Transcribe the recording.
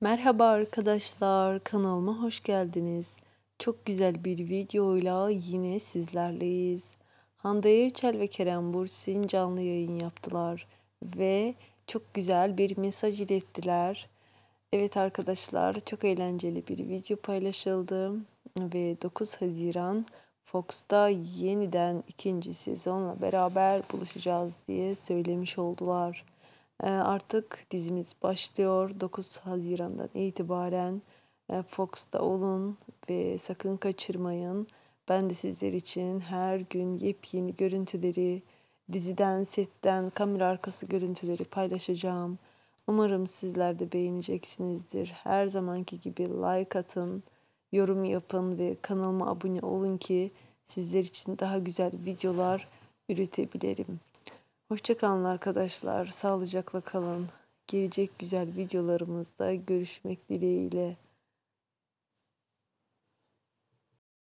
Merhaba arkadaşlar, kanalıma hoş geldiniz. Çok güzel bir videoyla yine sizlerleyiz. Hande Erçel ve Kerem Bursin canlı yayın yaptılar ve çok güzel bir mesaj ilettiler. Evet arkadaşlar, çok eğlenceli bir video paylaşıldı ve 9 Haziran Fox'ta yeniden ikinci sezonla beraber buluşacağız diye söylemiş oldular. Ee, artık dizimiz başlıyor 9 Haziran'dan itibaren e, Fox'ta olun ve sakın kaçırmayın. Ben de sizler için her gün yepyeni görüntüleri, diziden, setten, kamera arkası görüntüleri paylaşacağım. Umarım sizler de beğeneceksinizdir. Her zamanki gibi like atın, yorum yapın ve kanalıma abone olun ki sizler için daha güzel videolar üretebilirim. Hoşçakalın arkadaşlar. Sağlıcakla kalın. Gelecek güzel videolarımızda görüşmek dileğiyle.